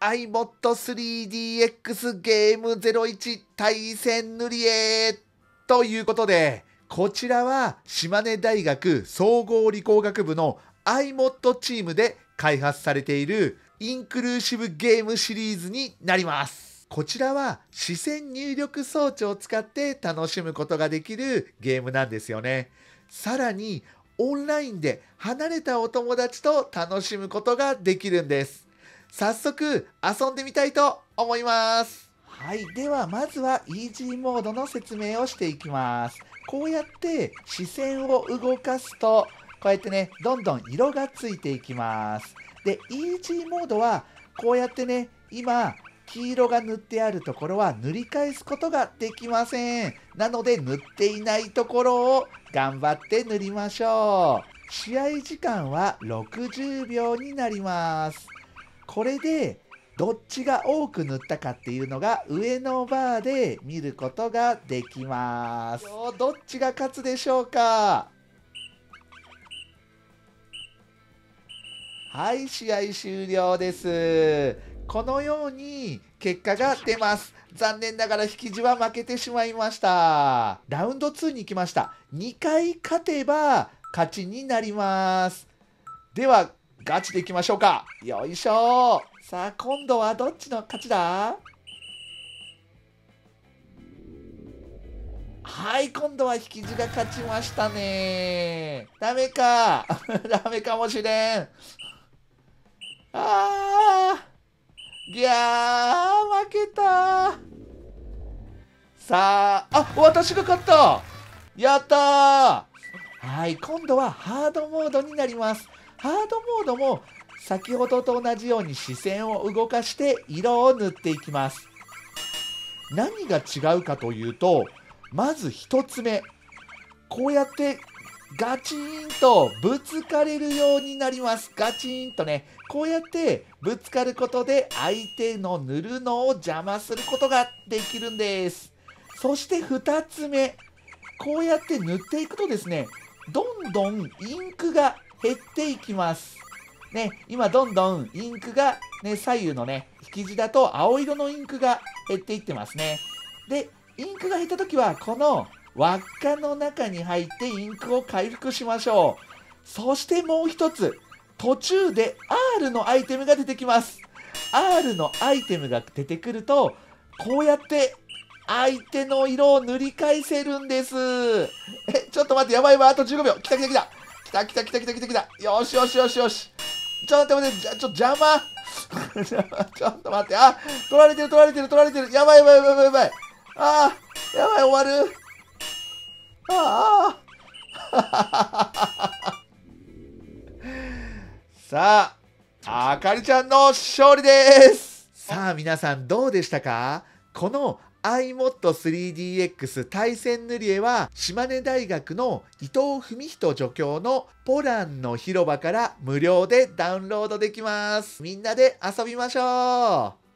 iMod3DX ゲーム01対戦塗り絵ということで、こちらは島根大学総合理工学部の iMod チームで開発されているインクルーシブゲームシリーズになります。こちらは視線入力装置を使って楽しむことができるゲームなんですよね。さらにオンラインで離れたお友達と楽しむことができるんです。早速遊んでみたいと思います。はい。では、まずは e ーモードの説明をしていきます。こうやって視線を動かすと、こうやってね、どんどん色がついていきます。で、e ーモードは、こうやってね、今、黄色が塗ってあるところは塗り返すことができません。なので塗っていないところを頑張って塗りましょう。試合時間は60秒になります。これでどっちが多く塗ったかっていうのが上のバーで見ることができますどっちが勝つでしょうかはい試合終了ですこのように結果が出ます残念ながら引き地は負けてしまいましたラウンド2に行きました2回勝てば勝ちになりますではガチでいきましょうか。よいしょさあ、今度はどっちの勝ちだはい、今度は引き字が勝ちましたね。ダメか。ダメかもしれん。あー。ぎゃー、負けたさあ、あ、私が勝ったやったーはい、今度はハードモードになります。ハードモードも先ほどと同じように視線を動かして色を塗っていきます。何が違うかというと、まず1つ目、こうやってガチーンとぶつかれるようになります。ガチーンとね、こうやってぶつかることで相手の塗るのを邪魔することができるんです。そして2つ目、こうやって塗っていくとですね、どんどんインクが減っていきます。ね、今どんどんインクが、ね、左右のね、引き地だと青色のインクが減っていってますね。で、インクが減った時は、この輪っかの中に入ってインクを回復しましょう。そしてもう一つ、途中で R のアイテムが出てきます。R のアイテムが出てくると、こうやって相手の色を塗り返せるんです。え、ちょっと待って、やばいわ、あと15秒。来た来た来た。来た来た来た来た来た来た。よしよしよしよし。ちょっと待って待って、ちょ、っと邪魔。ちょっと待って、あ、取られてる取られてる取られてる。やばいやばいやばいやばい。ああ、やばい終わる。ああ。さあ、あかりちゃんの勝利です。さあ皆さんどうでしたかこの iMod3DX 対戦塗り絵は島根大学の伊藤文人助教のポランの広場から無料でダウンロードできます。みんなで遊びましょう